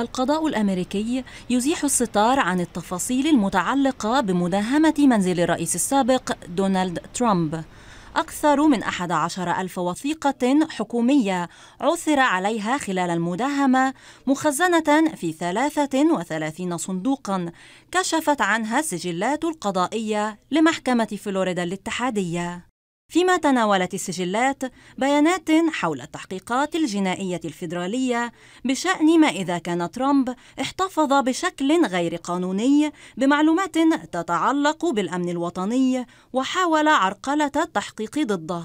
القضاء الأمريكي يزيح الستار عن التفاصيل المتعلقة بمداهمة منزل الرئيس السابق دونالد ترامب أكثر من 11 ألف وثيقة حكومية عثر عليها خلال المداهمة مخزنة في 33 صندوقا كشفت عنها السجلات القضائية لمحكمة فلوريدا الاتحادية فيما تناولت السجلات بيانات حول التحقيقات الجنائية الفيدرالية بشأن ما إذا كان ترامب احتفظ بشكل غير قانوني بمعلومات تتعلق بالأمن الوطني وحاول عرقلة التحقيق ضده.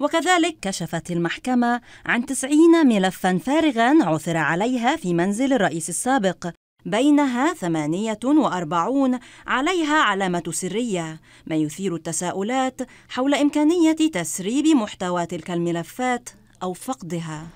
وكذلك كشفت المحكمة عن 90 ملفا فارغا عثر عليها في منزل الرئيس السابق بينها 48 عليها علامة سرية ما يثير التساؤلات حول إمكانية تسريب محتوى تلك الملفات أو فقدها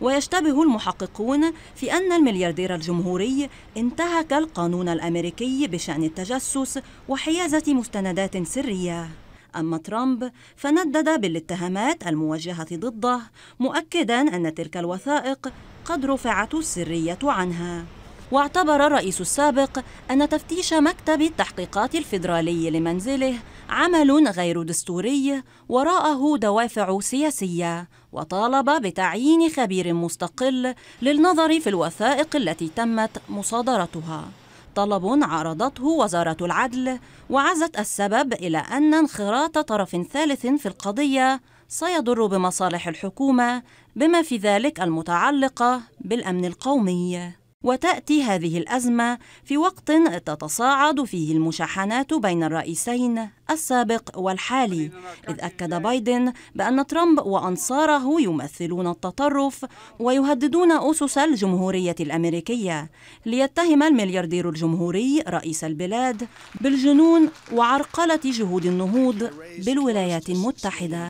ويشتبه المحققون في أن الملياردير الجمهوري انتهك القانون الأمريكي بشأن التجسس وحيازة مستندات سرية أما ترامب فندد بالاتهامات الموجهة ضده مؤكدا أن تلك الوثائق قد رفعت السرية عنها واعتبر الرئيس السابق أن تفتيش مكتب التحقيقات الفيدرالي لمنزله عمل غير دستوري وراءه دوافع سياسية وطالب بتعيين خبير مستقل للنظر في الوثائق التي تمت مصادرتها طلب عارضته وزارة العدل وعزت السبب إلى أن انخراط طرف ثالث في القضية سيضر بمصالح الحكومة بما في ذلك المتعلقة بالأمن القومي وتأتي هذه الأزمة في وقت تتصاعد فيه المشاحنات بين الرئيسين السابق والحالي إذ أكد بايدن بأن ترامب وأنصاره يمثلون التطرف ويهددون أسس الجمهورية الأمريكية ليتهم الملياردير الجمهوري رئيس البلاد بالجنون وعرقلة جهود النهوض بالولايات المتحدة